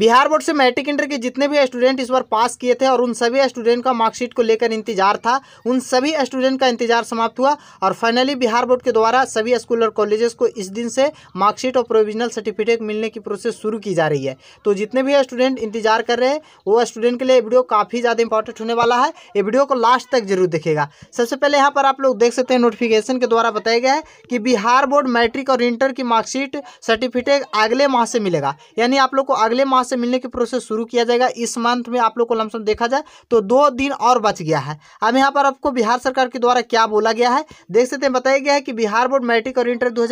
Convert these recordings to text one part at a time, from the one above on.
Bihar board से matric inter के जितने भी स्टूडेंट इस बार पास किए थे और उन सभी स्टूडेंट का मार्कशीट को लेकर इंतजार था उन सभी स्टूडेंट का इंतजार समाप्त हुआ और फाइनली बिहार बोर्ड के द्वारा सभी स्कूल और कॉलेजेस को इस दिन से मार्कशीट और प्रोविजनल सर्टिफिकेट मिलने की प्रोसेस शुरू की जा रही है तो जितने भी स्टूडेंट इंतजार कर रहे हैं वो स्टूडेंट के लिए वीडियो काफ़ी ज़्यादा इंपॉर्टेंट होने वाला है ये वीडियो को लास्ट तक जरूर देखेगा सबसे पहले यहाँ पर आप लोग देख सकते हैं नोटिफिकेशन के द्वारा बताया गया है कि बिहार बोर्ड मैट्रिक और इंटर की मार्कशीट सर्टिफिकेट अगले माह से मिलेगा यानी आप लोग को अगले माह वहाँ से मिलने की प्रोसेस शुरू किया जाएगा इस मंथ में आप लोग को लमसम देखा जाए तो दो दिन और बच गया है अब यहाँ पर आपको बिहार सरकार के द्वारा क्या बोला गया है देख सकते हैं बताया गया है कि बिहार बोर्ड मैट्रिक और इंटर दो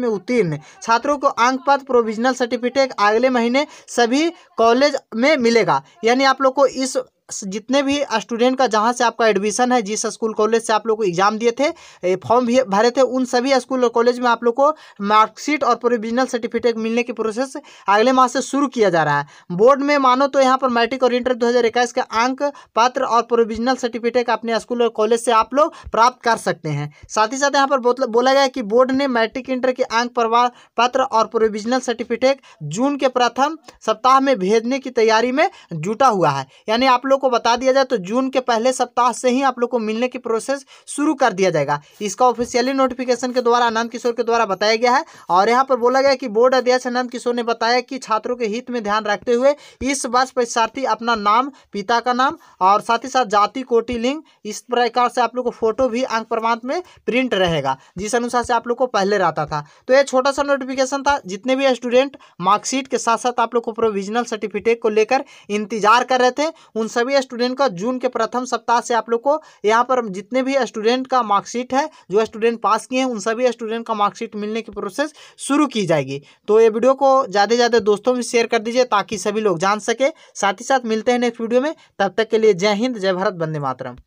में उत्तीर्ण छात्रों को अंक पद प्रोविजनल सर्टिफिकेट अगले महीने सभी कॉलेज में मिलेगा यानी आप लोग को इस जितने भी स्टूडेंट का जहाँ से आपका एडमिशन है जिस स्कूल कॉलेज से आप लोग एग्जाम दिए थे फॉर्म भी भरे थे उन सभी स्कूल और कॉलेज में आप लोग को मार्कशीट और प्रोविजनल सर्टिफिकेट मिलने की प्रोसेस अगले माह से शुरू किया जा रहा है बोर्ड में मानो तो यहाँ पर मैट्रिक और इंटर दो के अंक पात्र और प्रोविजनल सर्टिफिकेट अपने स्कूल और कॉलेज से आप लोग प्राप्त कर सकते हैं साथ ही साथ यहाँ पर बोला गया कि बोर्ड ने मैट्रिक इंटर के अंक प्रमाण पत्र और प्रोविजनल सर्टिफिकेट जून के प्रथम सप्ताह में भेजने की तैयारी में जुटा हुआ है यानी आप लोग लोग को बता दिया जाए तो जून के पहले सप्ताह से ही आप लोग को मिलने की प्रोसेस शुरू कर दिया जाएगा इसका ऑफिशियली नोटिफिकेशन के द्वारा आनंद किशोर के द्वारा बताया गया है और यहाँ पर बोला गया कि बोर्ड अध्यक्ष आनंद किशोर ने बताया कि छात्रों के हित में ध्यान रखते हुए इस वर्ष परीक्षार्थी अपना नाम पिता का नाम और साथ ही साथ जाति कोटि लिंग इस प्रकार से आप लोग को फोटो भी अंक प्रमाण में प्रिंट रहेगा जिस अनुसार से आप लोग को पहले रहता था तो यह छोटा सा नोटिफिकेशन था जितने भी स्टूडेंट मार्कशीट के साथ साथ आप लोग को प्रोविजनल सर्टिफिकेट को लेकर इंतजार कर रहे थे उन सभी सभी स्टूडेंट का जून के प्रथम सप्ताह से आप लोग को यहाँ पर जितने भी स्टूडेंट का मार्कशीट है जो स्टूडेंट पास किए हैं उन सभी स्टूडेंट का मार्कशीट मिलने की प्रोसेस शुरू की जाएगी तो ये वीडियो को ज़्यादा से ज़्यादा दोस्तों में शेयर कर दीजिए ताकि सभी लोग जान सके साथ ही साथ मिलते हैं नेक्स्ट वीडियो में तब तक के लिए जय हिंद जय भारत वंदे मातरम